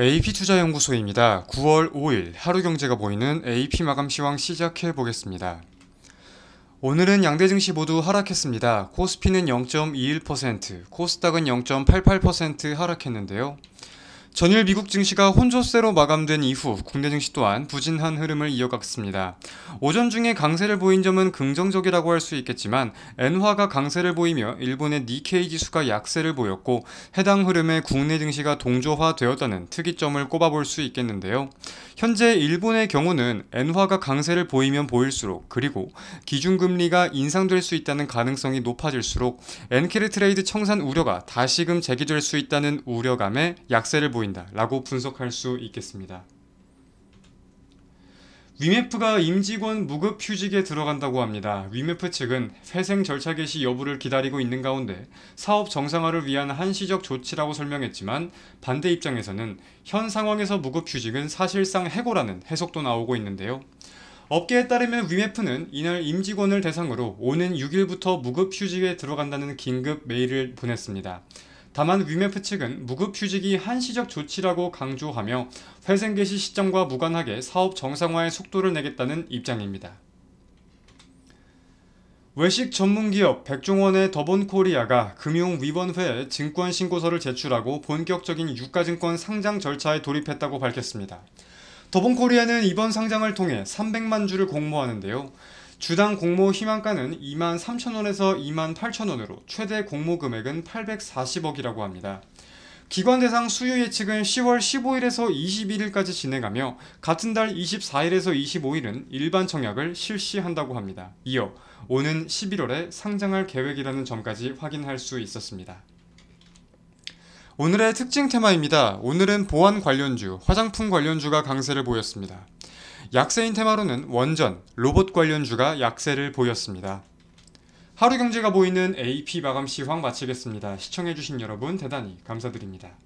AP투자연구소입니다. 9월 5일 하루경제가 보이는 AP 마감 시황 시작해 보겠습니다. 오늘은 양대 증시 모두 하락했습니다. 코스피는 0.21%, 코스닥은 0.88% 하락했는데요. 전일 미국 증시가 혼조세로 마감된 이후 국내 증시 또한 부진한 흐름을 이어갔습니다. 오전 중에 강세를 보인 점은 긍정적이라고 할 수 있겠지만 엔화가 강세를 보이며 일본의 니케이 지수가 약세를 보였고 해당 흐름에 국내 증시가 동조화되었다는 특이점을 꼽아볼 수 있겠는데요. 현재 일본의 경우는 엔화가 강세를 보이면 보일수록 그리고 기준금리가 인상될 수 있다는 가능성이 높아질수록 엔케르 트레이드 청산 우려가 다시금 제기될 수 있다는 우려감에 약세를 보인 보인다 라고 분석할 수 있겠습니다. 위메프가 임직원 무급 휴직에 들어간다고 합니다. 위메프 측은 회생 절차 개시 여부를 기다리고 있는 가운데 사업 정상화를 위한 한시적 조치라고 설명했지만 반대 입장에서는 현 상황에서 무급 휴직은 사실상 해고라는 해석도 나오고 있는데요. 업계에 따르면 위메프는 이날 임직원을 대상으로 오는 6일부터 무급 휴직에 들어간다는 긴급 메일을 보냈습니다. 다만 위메프 측은 무급휴직이 한시적 조치라고 강조하며 회생 개시 시점과 무관하게 사업 정상화에 속도를 내겠다는 입장입니다. 외식 전문기업 백종원의 더본코리아가 금융위원회에 증권신고서를 제출하고 본격적인 유가증권 상장 절차에 돌입했다고 밝혔습니다. 더본코리아는 이번 상장을 통해 300만 주를 공모하는데요. 주당 공모 희망가는 2만 3천원에서 2만 8천원으로 최대 공모 금액은 840억이라고 합니다. 기관 대상 수요 예측은 10월 15일에서 21일까지 진행하며 같은 달 24일에서 25일은 일반 청약을 실시한다고 합니다. 이어 오는 11월에 상장할 계획이라는 점까지 확인할 수 있었습니다. 오늘의 특징 테마입니다. 오늘은 보안 관련주, 화장품 관련주가 강세를 보였습니다. 약세인 테마로는 원전, 로봇 관련주가 약세를 보였습니다. 하루경제가 보이는 AP 마감 시황 마치겠습니다. 시청해주신 여러분 대단히 감사드립니다.